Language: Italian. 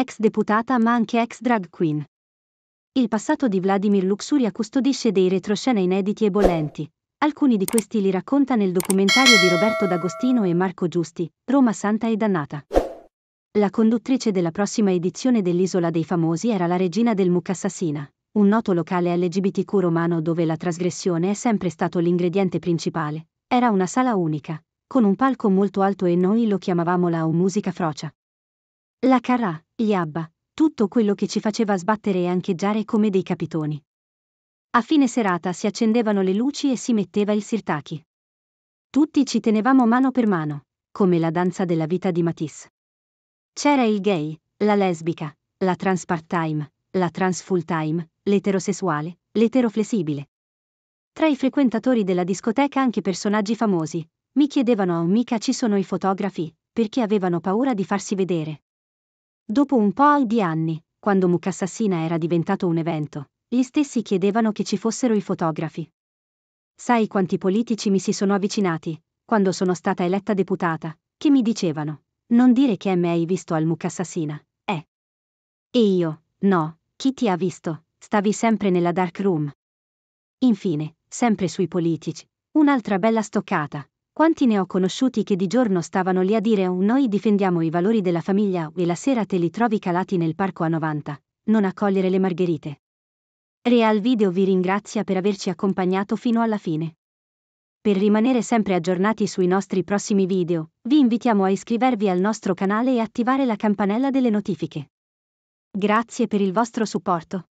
ex deputata ma anche ex drag queen. Il passato di Vladimir Luxuria custodisce dei retroscena inediti e bollenti. Alcuni di questi li racconta nel documentario di Roberto D'Agostino e Marco Giusti, Roma Santa e Dannata. La conduttrice della prossima edizione dell'Isola dei Famosi era la regina del Mucassassina, un noto locale LGBTQ romano dove la trasgressione è sempre stato l'ingrediente principale. Era una sala unica, con un palco molto alto e noi lo chiamavamo la o musica frocia. La Carrà, gli Abba, tutto quello che ci faceva sbattere e ancheggiare come dei capitoni. A fine serata si accendevano le luci e si metteva il sirtaki. Tutti ci tenevamo mano per mano, come la danza della vita di Matisse. C'era il gay, la lesbica, la trans part-time, la trans full-time, l'eterosessuale, l'eteroflessibile. Tra i frequentatori della discoteca anche personaggi famosi, mi chiedevano a un mica ci sono i fotografi, perché avevano paura di farsi vedere. Dopo un po' di anni, quando Mukassassina era diventato un evento, gli stessi chiedevano che ci fossero i fotografi. Sai quanti politici mi si sono avvicinati, quando sono stata eletta deputata, che mi dicevano, non dire che M hai visto al Mukassassina, eh. E io, no, chi ti ha visto, stavi sempre nella dark room. Infine, sempre sui politici, un'altra bella stoccata, quanti ne ho conosciuti che di giorno stavano lì a dire oh, noi difendiamo i valori della famiglia e la sera te li trovi calati nel parco a 90, non a cogliere le margherite. Real Video vi ringrazia per averci accompagnato fino alla fine. Per rimanere sempre aggiornati sui nostri prossimi video, vi invitiamo a iscrivervi al nostro canale e attivare la campanella delle notifiche. Grazie per il vostro supporto.